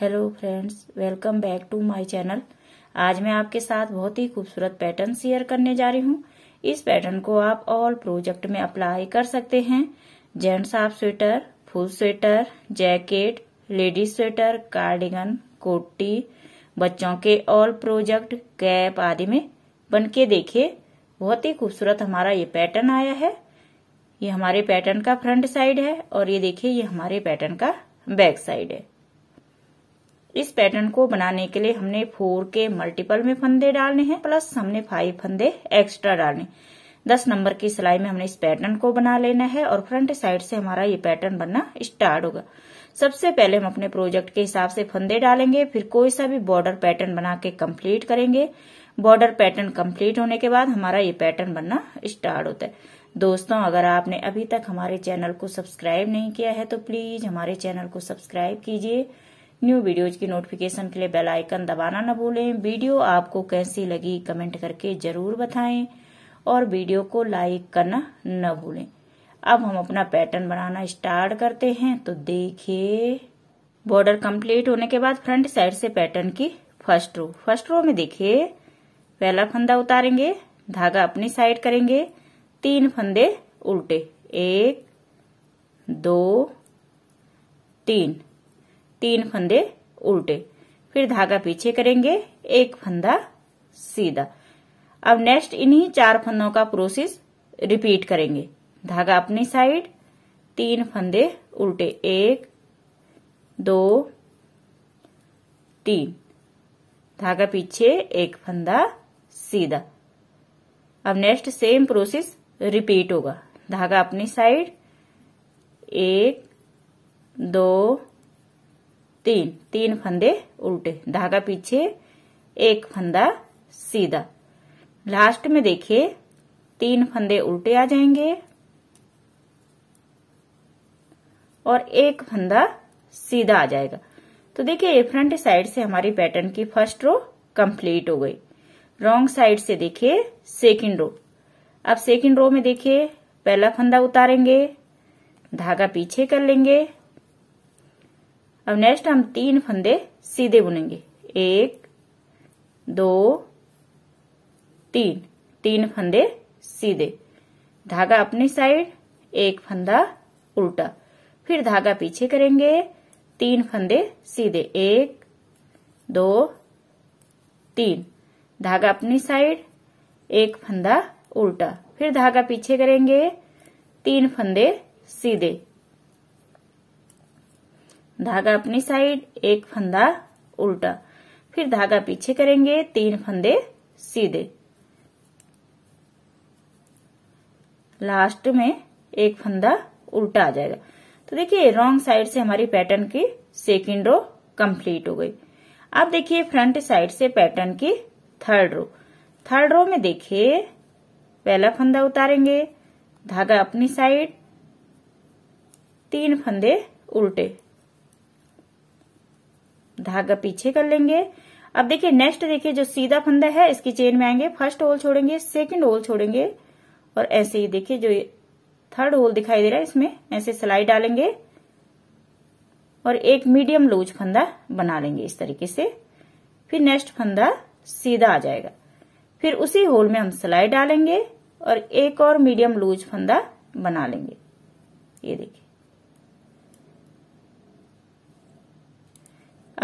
hello friends welcome back to my channel आज मैं आपके साथ बहुत ही खूबसूरत पैटर्न शेयर करने जा रही हूँ इस पैटर्न को आप ऑल प्रोजेक्ट में अप्लाई कर सकते हैं gents half sweater full sweater jacket ladies sweater cardigan कोटी बच्चों के ऑल प्रोजेक्ट कैप आदि में बन के देखे बहुत ही खूबसूरत हमारा ये पैटर्न आया है ये हमारे पैटर्न का फ्रंट साइड है और ये देखिए ये हमारे पैटर्न का बैक साइड है इस पैटर्न को बनाने के लिए हमने फोर के मल्टीपल में फंदे डालने हैं प्लस हमने फाइव फंदे एक्स्ट्रा डालने दस नंबर की सिलाई में हमने इस पैटर्न को बना लेना है और फ्रंट साइड से हमारा ये पैटर्न बनना स्टार्ट होगा सबसे पहले हम अपने प्रोजेक्ट के हिसाब से फंदे डालेंगे फिर कोई सा भी बॉर्डर पैटर्न बना के कम्प्लीट करेंगे बॉर्डर पैटर्न कम्प्लीट होने के बाद हमारा ये पैटर्न बनना स्टार्ट होता है दोस्तों अगर आपने अभी तक हमारे चैनल को सब्सक्राइब नहीं किया है तो प्लीज हमारे चैनल को सब्सक्राइब कीजिए न्यू वीडियोज की नोटिफिकेशन के लिए बेल आइकन दबाना न भूलें वीडियो आपको कैसी लगी कमेंट करके जरूर बताएं और वीडियो को लाइक करना न भूलें अब हम अपना पैटर्न बनाना स्टार्ट करते हैं तो देखिए बॉर्डर कंप्लीट होने के बाद फ्रंट साइड से पैटर्न की फर्स्ट रो फर्स्ट रो में देखिए पहला फंदा उतारेंगे धागा अपनी साइड करेंगे तीन फंदे उल्टे एक दो तीन तीन फंदे उल्टे फिर धागा पीछे करेंगे एक फंदा सीधा अब नेक्स्ट इन्हीं चार फंदों का प्रोसेस रिपीट करेंगे धागा अपनी साइड तीन फंदे उल्टे एक दो तीन धागा पीछे एक फंदा सीधा अब नेक्स्ट सेम प्रोसेस रिपीट होगा धागा अपनी साइड एक दो तीन तीन फंदे उल्टे धागा पीछे एक फंदा सीधा लास्ट में देखिए तीन फंदे उल्टे आ जाएंगे और एक फंदा सीधा आ जाएगा तो देखिए ये फ्रंट साइड से हमारी पैटर्न की फर्स्ट रो कंप्लीट हो गई रॉन्ग साइड से देखिए सेकंड रो अब सेकंड रो में देखिए पहला फंदा उतारेंगे धागा पीछे कर लेंगे अब नेक्स्ट हम तीन फंदे सीधे बुनेंगे एक दो तीन तीन फंदे सीधे धागा अपनी साइड एक फंदा उल्टा फिर धागा पीछे करेंगे तीन फंदे सीधे एक दो तीन धागा अपनी साइड एक फंदा उल्टा फिर धागा पीछे करेंगे तीन फंदे सीधे धागा अपनी साइड एक फंदा उल्टा फिर धागा पीछे करेंगे तीन फंदे सीधे लास्ट में एक फंदा उल्टा आ जाएगा तो देखिए रॉन्ग साइड से हमारी पैटर्न की सेकेंड रो कंप्लीट हो गई अब देखिए फ्रंट साइड से पैटर्न की थर्ड रो थर्ड रो में देखिए पहला फंदा उतारेंगे धागा अपनी साइड तीन फंदे उल्टे धागा पीछे कर लेंगे अब देखिए नेक्स्ट देखिए जो सीधा फंदा है इसकी चेन में आएंगे फर्स्ट होल छोड़ेंगे सेकंड होल छोड़ेंगे और ऐसे ही देखिए जो थर्ड होल दिखाई दे रहा है इसमें ऐसे सिलाई डालेंगे और एक मीडियम लूज फंदा बना लेंगे इस तरीके से फिर नेक्स्ट फंदा सीधा आ जाएगा फिर उसी होल में हम सिलाई डालेंगे और एक और मीडियम लूज फंदा बना लेंगे ये देखिए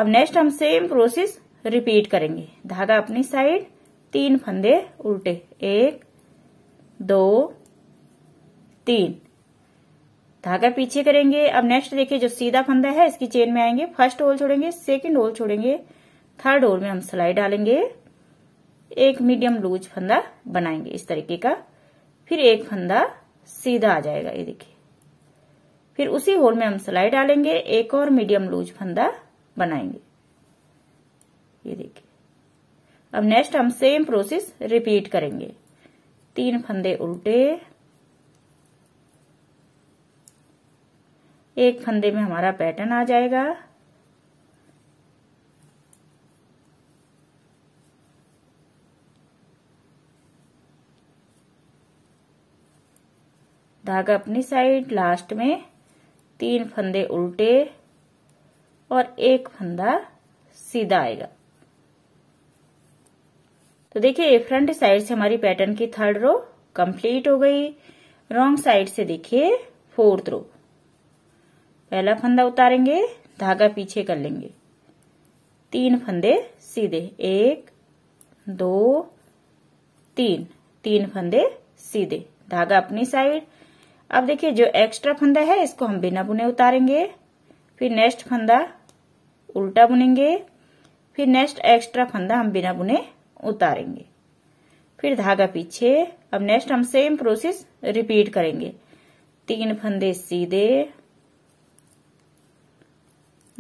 अब नेक्स्ट हम सेम प्रोसेस रिपीट करेंगे धागा अपनी साइड तीन फंदे उल्टे एक दो तीन धागा पीछे करेंगे अब नेक्स्ट देखिए जो सीधा फंदा है इसकी चेन में आएंगे फर्स्ट होल छोड़ेंगे सेकंड होल छोड़ेंगे थर्ड होल में हम सिलाई डालेंगे एक मीडियम लूज फंदा बनाएंगे इस तरीके का फिर एक फंदा सीधा आ जाएगा ये देखिए फिर उसी होल में हम सिलाई डालेंगे एक और मीडियम लूज फंदा बनाएंगे ये देखिए अब नेक्स्ट हम सेम प्रोसेस रिपीट करेंगे तीन फंदे उल्टे एक फंदे में हमारा पैटर्न आ जाएगा धागा अपनी साइड लास्ट में तीन फंदे उल्टे और एक फंदा सीधा आएगा तो देखिए ए फ्रंट साइड से हमारी पैटर्न की थर्ड रो कंप्लीट हो गई रॉन्ग साइड से देखिए फोर्थ रो पहला फंदा उतारेंगे धागा पीछे कर लेंगे तीन फंदे सीधे एक दो तीन तीन फंदे सीधे धागा अपनी साइड अब देखिए जो एक्स्ट्रा फंदा है इसको हम बिना बुने उतारेंगे फिर नेक्स्ट फंदा उल्टा बुनेंगे फिर नेक्स्ट एक्स्ट्रा फंदा हम बिना बुने उतारेंगे फिर धागा पीछे अब नेक्स्ट हम सेम प्रोसेस रिपीट करेंगे तीन फंदे सीधे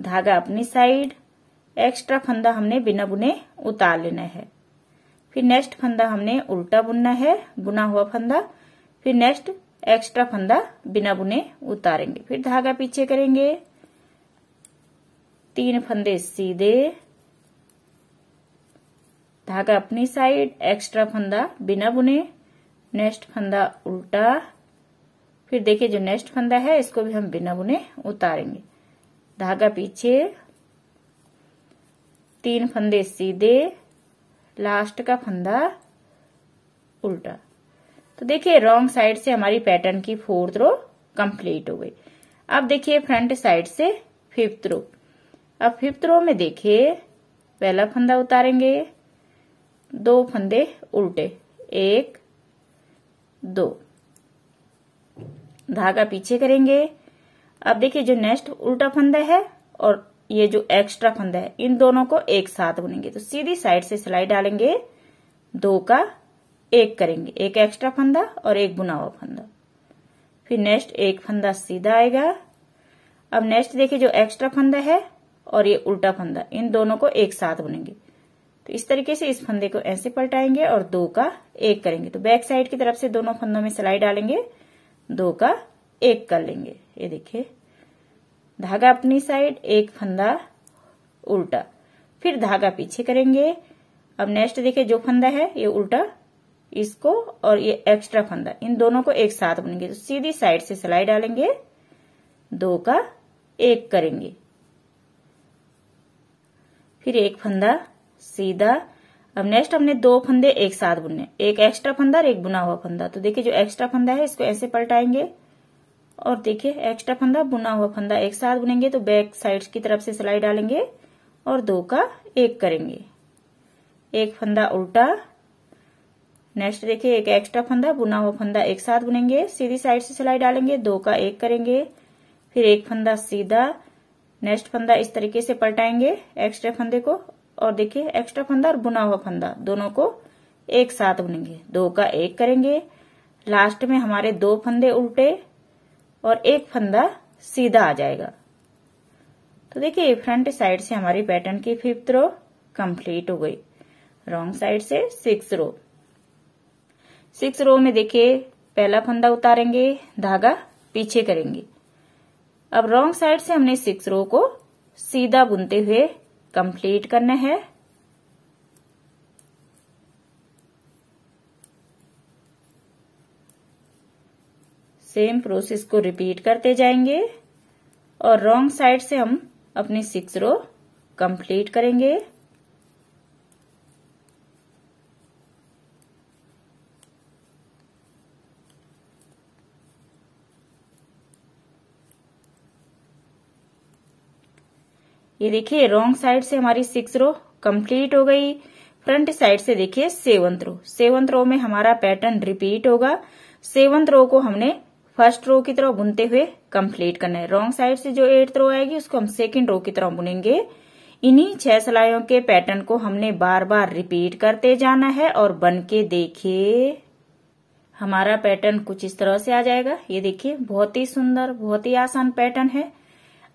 धागा अपनी साइड एक्स्ट्रा फंदा हमने बिना बुने उतार लेना है फिर नेक्स्ट फंदा हमने उल्टा बुनना है बुना हुआ फंदा फिर नेक्स्ट एक्स्ट्रा फंदा बिना बुने उतारेंगे फिर धागा पीछे करेंगे तीन फंदे सीधे धागा अपनी साइड एक्स्ट्रा फंदा बिना बुने नेक्स्ट फंदा उल्टा फिर देखिए जो नेक्स्ट फंदा है इसको भी हम बिना बुने उतारेंगे धागा पीछे तीन फंदे सीधे लास्ट का फंदा उल्टा तो देखिए रॉन्ग साइड से हमारी पैटर्न की फोर्थ रो कंप्लीट हो गई अब देखिए फ्रंट साइड से फिफ्थ रो अब फिफ्थ तो रो में देखिए पहला फंदा उतारेंगे दो फंदे उल्टे एक दो धागा पीछे करेंगे अब देखिए जो नेक्स्ट उल्टा फंदा है और ये जो एक्स्ट्रा फंदा है इन दोनों को एक साथ बुनेंगे तो सीधी साइड से सिलाई डालेंगे दो का एक करेंगे एक एक्स्ट्रा फंदा और एक बुना हुआ फंदा फिर नेक्स्ट एक फंदा सीधा आएगा अब नेक्स्ट देखिए जो एक्स्ट्रा फंदा है और ये उल्टा फंदा इन दोनों को एक साथ बुनेंगे तो इस तरीके से इस फंदे को ऐसे पलटाएंगे और दो का एक करेंगे तो बैक साइड की तरफ से दोनों फंदों में सिलाई डालेंगे दो का एक कर लेंगे ये देखिए धागा अपनी साइड एक फंदा उल्टा फिर धागा पीछे करेंगे अब नेक्स्ट देखिए जो फंदा है ये उल्टा इसको और ये एक्स्ट्रा फंदा इन दोनों को एक साथ बुनेंगे तो सीधी साइड से सिलाई डालेंगे दो का एक करेंगे फिर एक फंदा सीधा अब नेक्स्ट हमने दो फंदे एक साथ बुनने एक एक्स्ट्रा फंदा और एक बुना हुआ फंदा तो देखिए जो एक्स्ट्रा फंदा है इसको ऐसे पलटाएंगे और देखिए एक्स्ट्रा फंदा बुना हुआ फंदा एक साथ बुनेंगे तो बैक साइड की तरफ से सिलाई डालेंगे और दो का एक करेंगे एक फंदा उल्टा नेक्स्ट देखिए एक एक्स्ट्रा फंदा बुना हुआ फंदा एक साथ बुनेंगे सीधी साइड से सिलाई डालेंगे दो का एक करेंगे फिर एक फंदा सीधा नेक्स्ट फंदा इस तरीके से पलटाएंगे एक्स्ट्रा फंदे को और देखिए एक्स्ट्रा फंदा और बुना हुआ फंदा दोनों को एक साथ बुनेंगे दो का एक करेंगे लास्ट में हमारे दो फंदे उल्टे और एक फंदा सीधा आ जाएगा तो देखिए फ्रंट साइड से हमारी पैटर्न की फिफ्थ रो कंप्लीट हो गई रॉन्ग साइड से सिक्स रो सिक्स रो में देखिए पहला फंदा उतारेंगे धागा पीछे करेंगे अब रॉन्ग साइड से हमने सिक्स रो को सीधा बुनते हुए कंप्लीट करना है सेम प्रोसेस को रिपीट करते जाएंगे और रॉन्ग साइड से हम अपनी सिक्स रो कंप्लीट करेंगे ये देखिए रॉन्ग साइड से हमारी सिक्स रो कंप्लीट हो गई फ्रंट साइड से देखिए सेवंथ रो सेवंथ रो में हमारा पैटर्न रिपीट होगा सेवंथ रो को हमने फर्स्ट रो की तरह बुनते हुए कंप्लीट करना है रॉन्ग साइड से जो एट्थ रो आएगी उसको हम सेकेंड रो की तरह बुनेंगे इन्हीं छह सिलाइयों के पैटर्न को हमने बार बार रिपीट करते जाना है और बन के देखिए हमारा पैटर्न कुछ इस तरह से आ जाएगा ये देखिए बहुत ही सुंदर बहुत ही आसान पैटर्न है